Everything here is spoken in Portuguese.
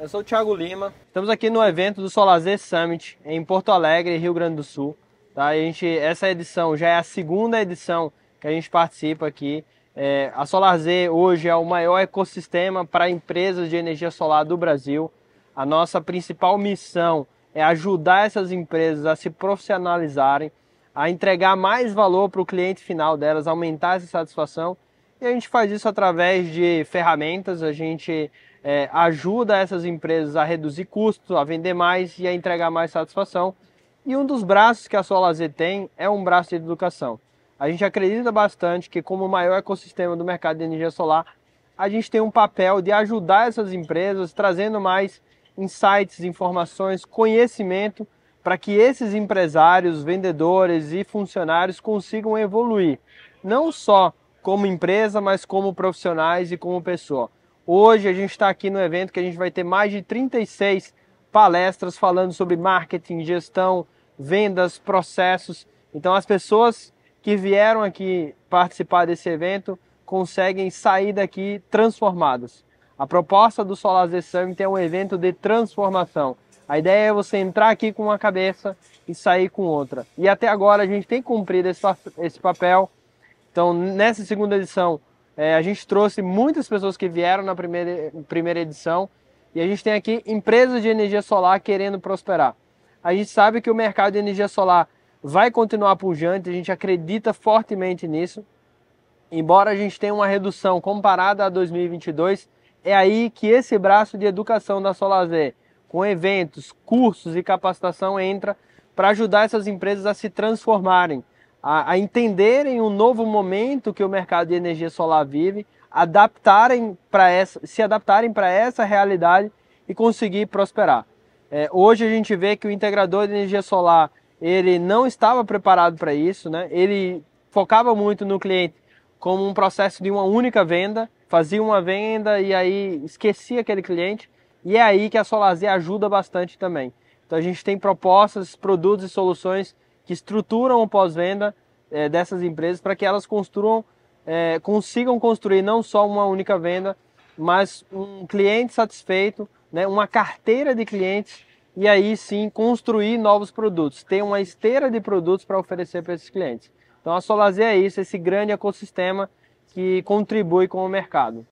Eu sou o Thiago Lima. Estamos aqui no evento do Solazer Summit em Porto Alegre, Rio Grande do Sul. Tá? A gente, essa edição já é a segunda edição que a gente participa aqui. É, a SolarZ hoje é o maior ecossistema para empresas de energia solar do Brasil. A nossa principal missão é ajudar essas empresas a se profissionalizarem, a entregar mais valor para o cliente final delas, aumentar essa satisfação. E a gente faz isso através de ferramentas. A gente é, ajuda essas empresas a reduzir custos, a vender mais e a entregar mais satisfação. E um dos braços que a Z tem é um braço de educação. A gente acredita bastante que, como o maior ecossistema do mercado de energia solar, a gente tem um papel de ajudar essas empresas trazendo mais insights, informações, conhecimento para que esses empresários, vendedores e funcionários consigam evoluir, não só como empresa, mas como profissionais e como pessoa. Hoje a gente está aqui no evento que a gente vai ter mais de 36 palestras falando sobre marketing, gestão, vendas, processos. Então as pessoas que vieram aqui participar desse evento conseguem sair daqui transformadas. A proposta do Solar Summit é um evento de transformação. A ideia é você entrar aqui com uma cabeça e sair com outra. E até agora a gente tem cumprido esse papel. Então, nessa segunda edição, é, a gente trouxe muitas pessoas que vieram na primeira, primeira edição e a gente tem aqui empresas de energia solar querendo prosperar. A gente sabe que o mercado de energia solar vai continuar pujante, a gente acredita fortemente nisso. Embora a gente tenha uma redução comparada a 2022, é aí que esse braço de educação da Solazer, com eventos, cursos e capacitação, entra para ajudar essas empresas a se transformarem, a, a entenderem um novo momento que o mercado de energia solar vive, adaptarem para essa, se adaptarem para essa realidade e conseguir prosperar. É, hoje a gente vê que o integrador de energia solar ele não estava preparado para isso, né? Ele focava muito no cliente como um processo de uma única venda, fazia uma venda e aí esquecia aquele cliente. E é aí que a Solarz ajuda bastante também. Então a gente tem propostas, produtos e soluções que estruturam o pós-venda é, dessas empresas para que elas construam, é, consigam construir não só uma única venda, mas um cliente satisfeito, né, uma carteira de clientes e aí sim construir novos produtos, ter uma esteira de produtos para oferecer para esses clientes. Então a Solazia é isso, esse grande ecossistema que contribui com o mercado.